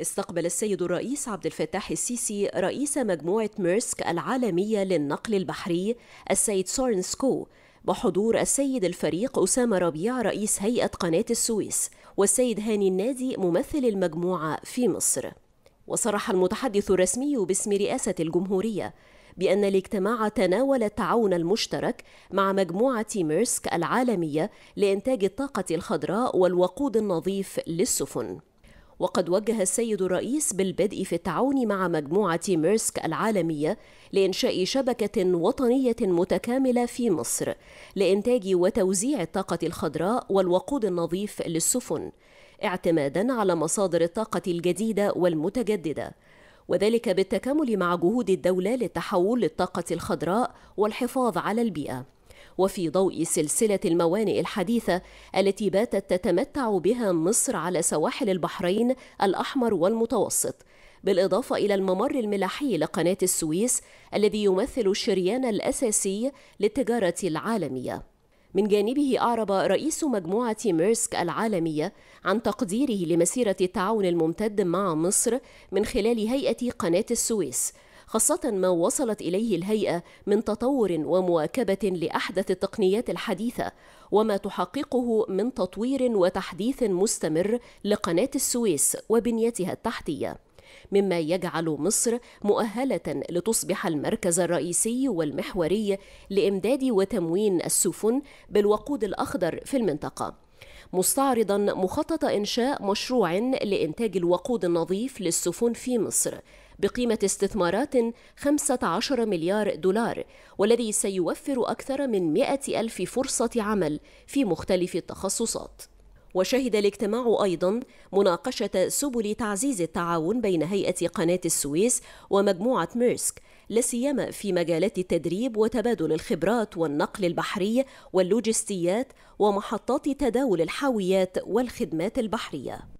استقبل السيد الرئيس عبد الفتاح السيسي رئيس مجموعة ميرسك العالمية للنقل البحري السيد سورن سكو بحضور السيد الفريق أسامة ربيع رئيس هيئة قناة السويس والسيد هاني النادي ممثل المجموعة في مصر وصرح المتحدث الرسمي باسم رئاسة الجمهورية بأن الاجتماع تناول التعاون المشترك مع مجموعة ميرسك العالمية لإنتاج الطاقة الخضراء والوقود النظيف للسفن وقد وجه السيد الرئيس بالبدء في التعاون مع مجموعة ميرسك العالمية لإنشاء شبكة وطنية متكاملة في مصر لإنتاج وتوزيع الطاقة الخضراء والوقود النظيف للسفن اعتمادا على مصادر الطاقة الجديدة والمتجددة وذلك بالتكامل مع جهود الدولة للتحول للطاقة الخضراء والحفاظ على البيئة وفي ضوء سلسلة الموانئ الحديثة التي باتت تتمتع بها مصر على سواحل البحرين الأحمر والمتوسط بالإضافة إلى الممر الملاحي لقناة السويس الذي يمثل الشريان الأساسي للتجارة العالمية من جانبه أعرب رئيس مجموعة ميرسك العالمية عن تقديره لمسيرة التعاون الممتد مع مصر من خلال هيئة قناة السويس خاصة ما وصلت إليه الهيئة من تطور ومواكبة لأحدث التقنيات الحديثة وما تحققه من تطوير وتحديث مستمر لقناة السويس وبنيتها التحتية مما يجعل مصر مؤهلة لتصبح المركز الرئيسي والمحوري لإمداد وتموين السفن بالوقود الأخضر في المنطقة. مستعرضا مخطط انشاء مشروع لانتاج الوقود النظيف للسفن في مصر بقيمة استثمارات 15 مليار دولار والذي سيوفر أكثر من 100 ألف فرصة عمل في مختلف التخصصات وشهد الاجتماع أيضا مناقشة سبل تعزيز التعاون بين هيئة قناة السويس ومجموعة ميرسك لاسيما في مجالات التدريب وتبادل الخبرات والنقل البحري واللوجستيات ومحطات تداول الحاويات والخدمات البحريه